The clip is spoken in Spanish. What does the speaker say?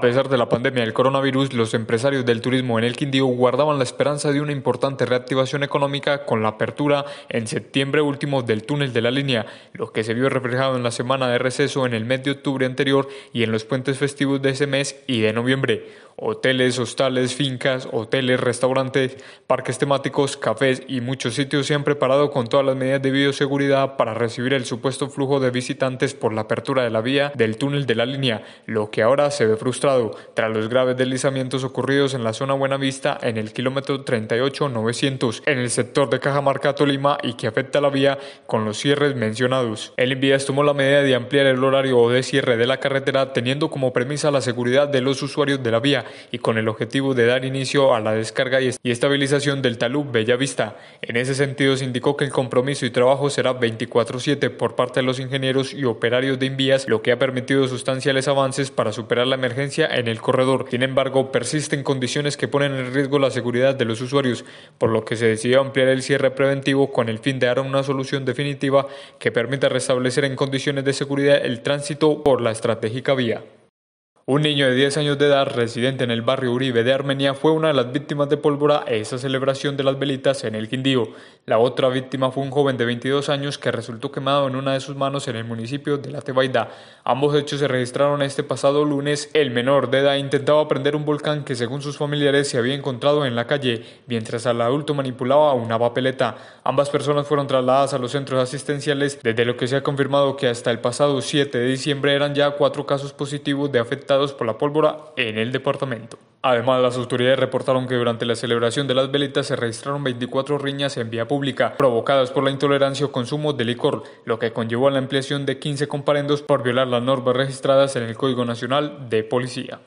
A pesar de la pandemia del coronavirus, los empresarios del turismo en el Quindío guardaban la esperanza de una importante reactivación económica con la apertura en septiembre último del túnel de la línea, lo que se vio reflejado en la semana de receso en el mes de octubre anterior y en los puentes festivos de ese mes y de noviembre. Hoteles, hostales, fincas, hoteles, restaurantes, parques temáticos, cafés y muchos sitios se han preparado con todas las medidas de bioseguridad para recibir el supuesto flujo de visitantes por la apertura de la vía del túnel de la línea, lo que ahora se ve frustrado tras los graves deslizamientos ocurridos en la zona Buenavista en el kilómetro 38-900 en el sector de Cajamarca Tolima y que afecta la vía con los cierres mencionados. El Invías tomó la medida de ampliar el horario de cierre de la carretera teniendo como premisa la seguridad de los usuarios de la vía y con el objetivo de dar inicio a la descarga y estabilización del talud Bellavista. En ese sentido se indicó que el compromiso y trabajo será 24/7 por parte de los ingenieros y operarios de Invías, lo que ha permitido sustanciales avances para superar la emergencia en el corredor. Sin embargo, persisten condiciones que ponen en riesgo la seguridad de los usuarios, por lo que se decidió ampliar el cierre preventivo con el fin de dar una solución definitiva que permita restablecer en condiciones de seguridad el tránsito por la estratégica vía. Un niño de 10 años de edad residente en el barrio Uribe de Armenia fue una de las víctimas de pólvora a esa celebración de las velitas en el Quindío. La otra víctima fue un joven de 22 años que resultó quemado en una de sus manos en el municipio de La Tebaida. Ambos hechos se registraron este pasado lunes. El menor de edad intentaba prender un volcán que según sus familiares se había encontrado en la calle, mientras al adulto manipulaba una papeleta. Ambas personas fueron trasladadas a los centros asistenciales, desde lo que se ha confirmado que hasta el pasado 7 de diciembre eran ya cuatro casos positivos de afectados por la pólvora en el departamento. Además, las autoridades reportaron que durante la celebración de las velitas se registraron 24 riñas en vía pública provocadas por la intolerancia o consumo de licor, lo que conllevó a la ampliación de 15 comparendos por violar las normas registradas en el Código Nacional de Policía.